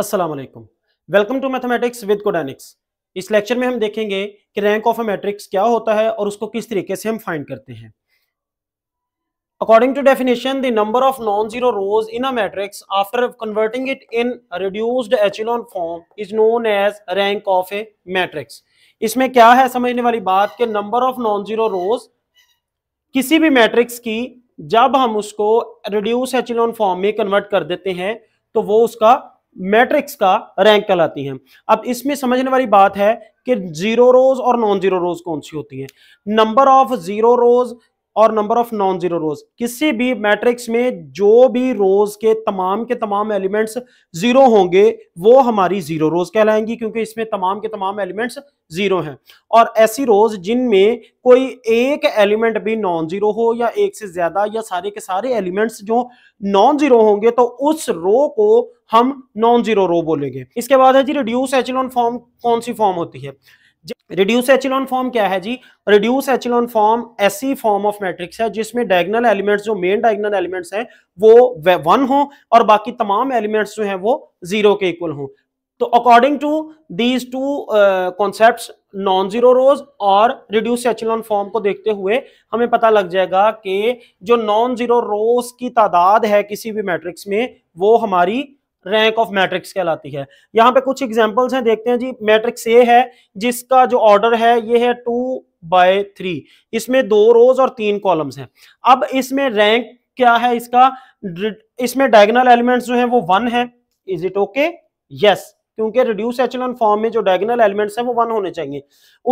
Aslam welcome to mathematics with कोडानिक्स इस lecture में हम देखेंगे कि रैंक ऑफ ए मैट्रिक्स क्या होता है और उसको किस तरीके से हम फाइंड करते हैं according to definition the number of non zero rows in a matrix after converting it in reduced echelon form is known as rank of a matrix इसमें क्या है समझने वाली बात कि number of non zero rows किसी भी matrix की जब हम उसको रिड्यूस एचिलॉन फॉर्म में कन्वर्ट कर देते हैं तो वो उसका मैट्रिक्स का रैंक कहलाती है अब इसमें समझने वाली बात है कि जीरो रोज और नॉन जीरो रोज कौन सी होती है नंबर ऑफ जीरो रोज और number of non zero rows किसी भी मैट्रिक्स में जो भी रोज के तमाम के तमाम एलिमेंट्स जीरो होंगे वो हमारी जीरो रोज कहलाएंगी क्योंकि इसमें तमाम के तमाम एलिमेंट्स जीरो हैं और ऐसी रोज जिनमें कोई एक एलिमेंट भी नॉन जीरो हो या एक से ज्यादा या सारे के सारे एलिमेंट्स जो नॉन जीरो होंगे तो उस रो को हम नॉन जीरो रो बोलेंगे इसके बाद है जी रिड्यूस एचलॉन फॉर्म कौन सी फॉर्म होती है रिड्यूस एचिलॉन फॉर्म क्या है जी रिड्यूस एचिलॉन फॉर्म ऐसी फॉर्म ऑफ मैट्रिक्स है जिसमें डायगनल एलिमेंट्स जो मेन डायगनल एलिमेंट्स हैं वो वन हो और बाकी तमाम एलिमेंट्स जो हैं वो जीरो के इक्वल हो तो according to these two concept non zero rows और रिड्यूस एचिलॉन फॉर्म को देखते हुए हमें पता लग जाएगा कि जो नॉन जीरो रोज की तादाद है किसी भी मैट्रिक्स में वो हमारी रैंक ऑफ मैट्रिक्स कहलाती है यहाँ पे कुछ एग्जाम्पल्स हैं देखते हैं जी मैट्रिक्स ए है जिसका जो ऑर्डर है ये है टू बाय थ्री इसमें दो रोज और तीन कॉलम्स हैं अब इसमें रैंक क्या है इसका इसमें डायगनल एलिमेंट्स जो है वो वन है इज इट ओके यस क्योंकि रिड्यूस एचलन फॉर्म में जो डायगनल एलिमेंट्स है वो वन होने चाहिए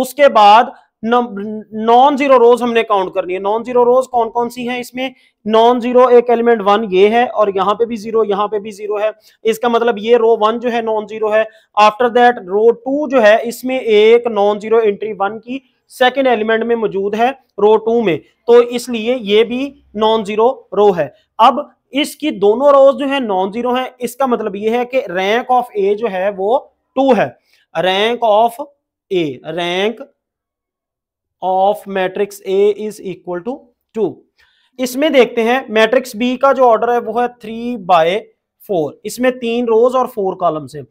उसके बाद नॉन जीरो रोज हमने काउंट करनी है नॉन जीरो रोज कौन कौन सी हैं इसमें नॉन जीरो एक एलिमेंट वन ये है और यहाँ पे भी जीरो यहाँ पे भी जीरो है इसका मतलब ये रो वन जो है नॉन जीरो है आफ्टर दैट रो टू जो है इसमें एक नॉन जीरो एंट्री वन की सेकेंड एलिमेंट में मौजूद है रो टू में तो इसलिए ये भी नॉन जीरो रो है अब इसकी दोनों रोज जो है नॉन जीरो है इसका मतलब ये है कि रैंक ऑफ ए जो है वो टू है rank of A rank of matrix A is equal to two इसमें देखते हैं मैट्रिक्स बी का जो ऑर्डर है वो है थ्री बाय फोर इसमें तीन रोज और फोर कॉलम्स से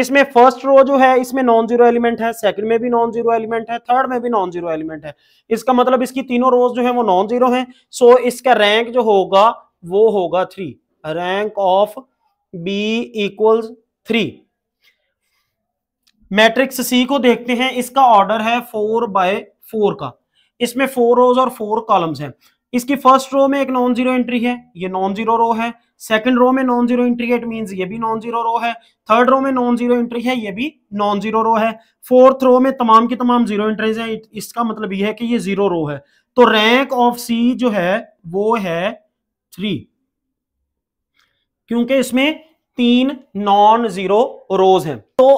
इसमें फर्स्ट रो जो है इसमें नॉन जीरो एलिमेंट है सेकंड में भी नॉन जीरो एलिमेंट है थर्ड में भी नॉन जीरो एलिमेंट है इसका मतलब इसकी तीनों रोज जो है वो नॉन जीरो है सो so, इसका रैंक जो होगा वो होगा three rank of B equals three matrix C को देखते हैं इसका ऑर्डर है फोर बाय फोर का इसमें फोर रोज और फोर कॉलम्स हैं इसकी फर्स्ट रो में एक नॉन जीरो एंट्री है ये नॉन जीरो रो है सेकंड रो में नॉन जीरो एंट्री है इट मींस ये भी नॉन जीरो रो है थर्ड रो में नॉन जीरो एंट्री है ये भी नॉन जीरो रो है फोर्थ रो में तमाम की तमाम जीरो एंट्रीज हैं इसका मतलब ये है कि ये जीरो रो है तो रैंक ऑफ सी जो है वो है थ्री क्योंकि इसमें तीन नॉन जीरो रोज हैं तो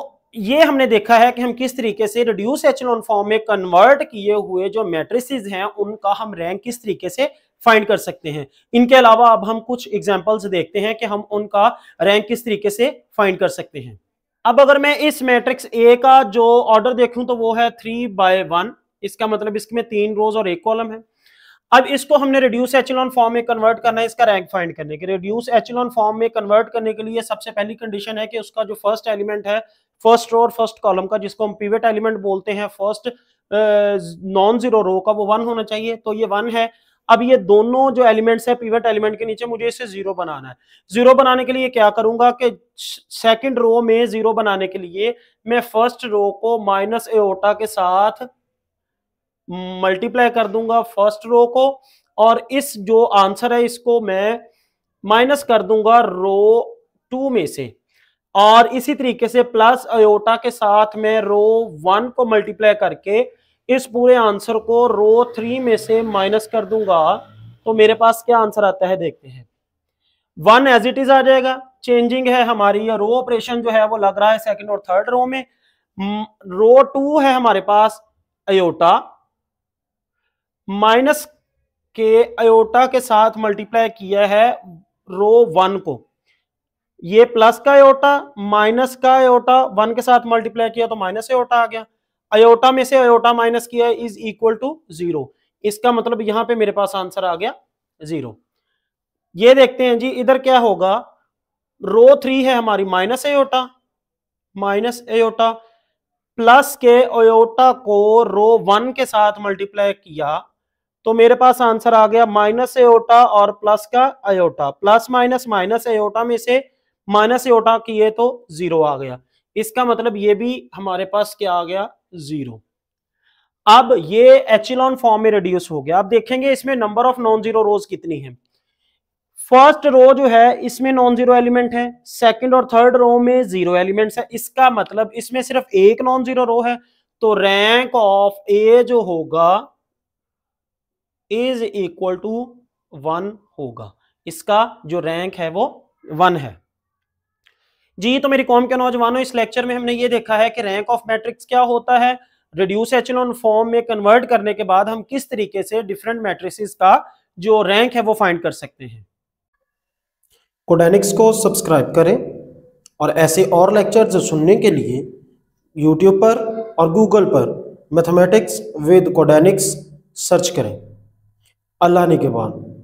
ये हमने देखा है कि हम किस तरीके से रिड्यूस एचलोन फॉर्म में कन्वर्ट किए हुए जो मैट्रिसेस हैं उनका हम रैंक किस तरीके से फाइंड कर सकते हैं इनके अलावा अब हम कुछ एग्जांपल्स देखते हैं कि हम उनका रैंक किस तरीके से फाइंड कर सकते हैं अब अगर मैं इस मैट्रिक्स ए का जो ऑर्डर देखूं तो वो है थ्री बाय वन इसका मतलब इसमें तीन रोज और एक कॉलम है अब इसको हमने रिड्यूस एचलॉन फॉर्म में कन्वर्ट करना है इसका रैंक फाइंड करने के रिड्यूस एचलॉन फॉर्म में कन्वर्ट करने के लिए सबसे पहली कंडीशन है कि उसका जो फर्स्ट एलिमेंट है फर्स्ट रो और फर्स्ट कॉलम का जिसको हम पिवेट एलिमेंट बोलते हैं फर्स्ट नॉन जीरो रो का वो वन होना चाहिए तो ये वन है अब ये दोनों जो एलिमेंट्स है पिवट एलिमेंट के नीचे मुझे इसे जीरो बनाना है जीरो बनाने के लिए क्या करूंगा कि सेकंड रो में जीरो बनाने के लिए मैं फर्स्ट रो को माइनस एओटा के साथ मल्टीप्लाई कर दूंगा फर्स्ट रो को और इस जो आंसर है इसको मैं माइनस कर दूंगा रो टू में से और इसी तरीके से प्लस अयोटा के साथ में रो वन को मल्टीप्लाई करके इस पूरे आंसर को रो थ्री में से माइनस कर दूंगा तो मेरे पास क्या आंसर आता है देखते हैं वन एज इट इज आ जाएगा चेंजिंग है हमारी रो ऑपरेशन जो है वो लग रहा है सेकंड और थर्ड रो में रो hmm, टू है हमारे पास अयोटा माइनस के अयोटा के साथ मल्टीप्लाई किया है रो वन को ये प्लस का एटा माइनस का एटा वन के साथ मल्टीप्लाई किया तो माइनस एटा आ गया अयोटा में से अयोटा माइनस किया इज इक्वल टू जीरो इसका मतलब यहां पे मेरे पास आंसर आ गया जीरो ये देखते हैं जी इधर क्या होगा रो थ्री है हमारी minus iota minus iota plus के ओयोटा को रो वन के साथ मल्टीप्लाई किया तो मेरे पास आंसर आ गया माइनस एटा और प्लस का iota plus minus minus iota में से माइनस ये किए तो जीरो आ गया इसका मतलब ये भी हमारे पास क्या आ गया जीरो अब ये एचिलॉन फॉर्म में रिड्यूस हो गया अब देखेंगे इसमें number of non zero rows कितनी है फर्स्ट रो जो है इसमें नॉन जीरो एलिमेंट है सेकंड और थर्ड रो में जीरो एलिमेंट है इसका मतलब इसमें सिर्फ एक नॉन जीरो रो है तो रैंक ऑफ ए जो होगा इज इक्वल टू वन होगा इसका जो रैंक है वो वन है जी तो मेरी कॉम के नौजवानों इस लेक्चर में हमने ये देखा है कि रैंक ऑफ मैट्रिक्स क्या होता है रिड्यूस एचेलॉन फॉर्म में कन्वर्ट करने के बाद हम किस तरीके से डिफरेंट मैट्रिसेस का जो रैंक है वो फाइंड कर सकते हैं कोडेनिक्स को सब्सक्राइब करें और ऐसे और लेक्चर सुनने के लिए यूट्यूब पर और गूगल पर मैथमेटिक्स विद कोडेनिक्स सर्च करें अल्लाह ने के बाद